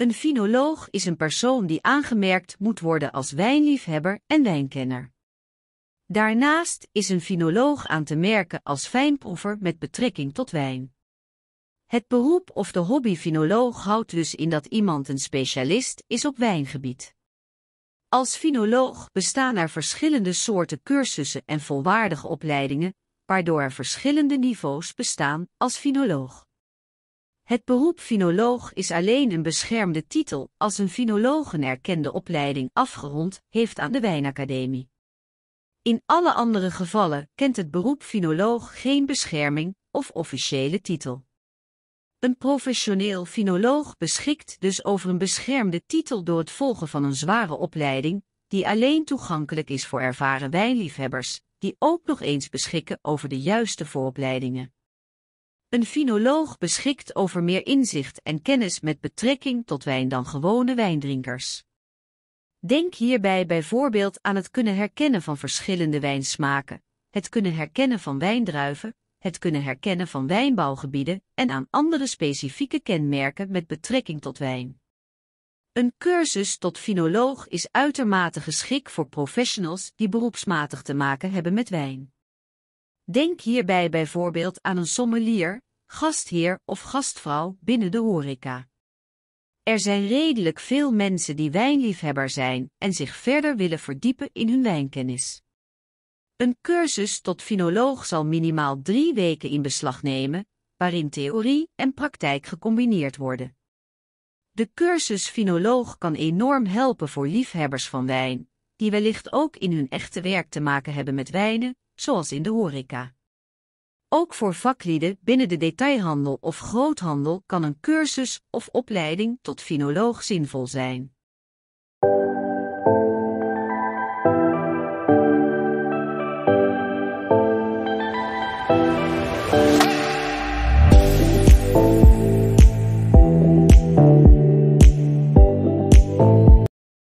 Een finoloog is een persoon die aangemerkt moet worden als wijnliefhebber en wijnkenner. Daarnaast is een finoloog aan te merken als fijnproever met betrekking tot wijn. Het beroep of de hobby vinoloog houdt dus in dat iemand een specialist is op wijngebied. Als finoloog bestaan er verschillende soorten cursussen en volwaardige opleidingen, waardoor er verschillende niveaus bestaan als finoloog. Het beroep finoloog is alleen een beschermde titel als een finoloog een erkende opleiding afgerond heeft aan de wijnacademie. In alle andere gevallen kent het beroep finoloog geen bescherming of officiële titel. Een professioneel finoloog beschikt dus over een beschermde titel door het volgen van een zware opleiding, die alleen toegankelijk is voor ervaren wijnliefhebbers, die ook nog eens beschikken over de juiste vooropleidingen. Een finoloog beschikt over meer inzicht en kennis met betrekking tot wijn dan gewone wijndrinkers. Denk hierbij bijvoorbeeld aan het kunnen herkennen van verschillende wijnsmaken, het kunnen herkennen van wijndruiven, het kunnen herkennen van wijnbouwgebieden en aan andere specifieke kenmerken met betrekking tot wijn. Een cursus tot finoloog is uitermate geschikt voor professionals die beroepsmatig te maken hebben met wijn. Denk hierbij bijvoorbeeld aan een sommelier, gastheer of gastvrouw binnen de horeca. Er zijn redelijk veel mensen die wijnliefhebber zijn en zich verder willen verdiepen in hun wijnkennis. Een cursus tot finoloog zal minimaal drie weken in beslag nemen, waarin theorie en praktijk gecombineerd worden. De cursus finoloog kan enorm helpen voor liefhebbers van wijn, die wellicht ook in hun echte werk te maken hebben met wijnen, zoals in de horeca. Ook voor vaklieden binnen de detailhandel of groothandel kan een cursus of opleiding tot finoloog zinvol zijn.